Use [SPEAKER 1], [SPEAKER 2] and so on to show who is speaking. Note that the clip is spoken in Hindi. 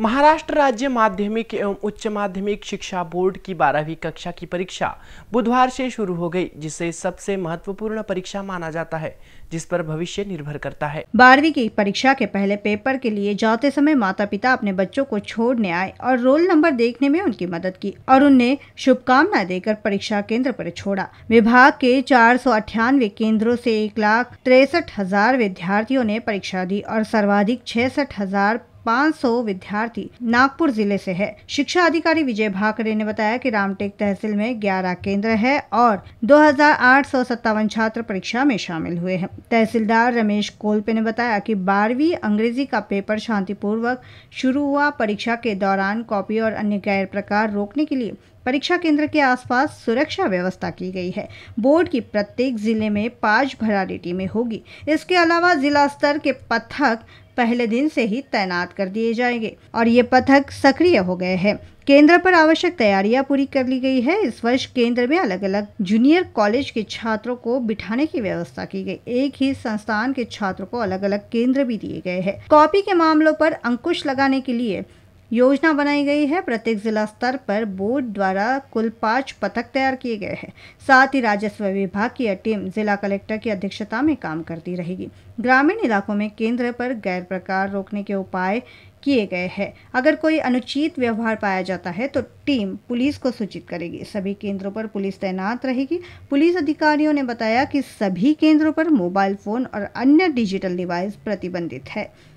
[SPEAKER 1] महाराष्ट्र राज्य माध्यमिक एवं उच्च माध्यमिक शिक्षा बोर्ड की बारहवीं कक्षा की परीक्षा बुधवार से शुरू हो गई जिसे सबसे महत्वपूर्ण परीक्षा माना जाता है जिस पर भविष्य निर्भर करता है
[SPEAKER 2] बारहवीं की परीक्षा के पहले पेपर के लिए जाते समय माता पिता अपने बच्चों को छोड़ने आए और रोल नंबर देखने में उनकी मदद की और उन्हें शुभकामना देकर परीक्षा केंद्र पर छोड़ा विभाग के चार केंद्रों से एक लाख तिरसठ हजार विद्यार्थियों ने परीक्षा दी और सर्वाधिक छसठ हजार 500 विद्यार्थी नागपुर जिले से है शिक्षा अधिकारी विजय भाकरे ने बताया कि रामटेक तहसील में 11 केंद्र है और दो छात्र परीक्षा में शामिल हुए हैं तहसीलदार रमेश कोल्पे ने बताया कि बारहवीं अंग्रेजी का पेपर शांतिपूर्वक शुरू हुआ परीक्षा के दौरान कॉपी और अन्य गैर प्रकार रोकने के लिए परीक्षा केंद्र के आसपास सुरक्षा व्यवस्था की गई है बोर्ड की प्रत्येक जिले में पांच भरारी टीमें होगी इसके अलावा जिला स्तर के पथक पहले दिन से ही तैनात कर दिए जाएंगे और ये पथक सक्रिय हो गए हैं केंद्र पर आवश्यक तैयारियां पूरी कर ली गई है इस वर्ष केंद्र में अलग अलग जूनियर कॉलेज के छात्रों को बिठाने की व्यवस्था की गई एक ही संस्थान के छात्रों को अलग अलग केंद्र भी दिए गए हैं कॉपी के मामलों पर अंकुश लगाने के लिए योजना बनाई गई है प्रत्येक जिला स्तर पर बोर्ड द्वारा कुल पाँच पथक तैयार किए गए हैं साथ ही राजस्व विभाग की टीम जिला कलेक्टर की अध्यक्षता में काम करती रहेगी ग्रामीण इलाकों में केंद्र पर गैर प्रकार रोकने के उपाय किए गए हैं अगर कोई अनुचित व्यवहार पाया जाता है तो टीम पुलिस को सूचित करेगी सभी केंद्रों पर पुलिस तैनात रहेगी पुलिस अधिकारियों ने बताया कि सभी केंद्रों पर मोबाइल फोन और अन्य डिजिटल डिवाइस प्रतिबंधित है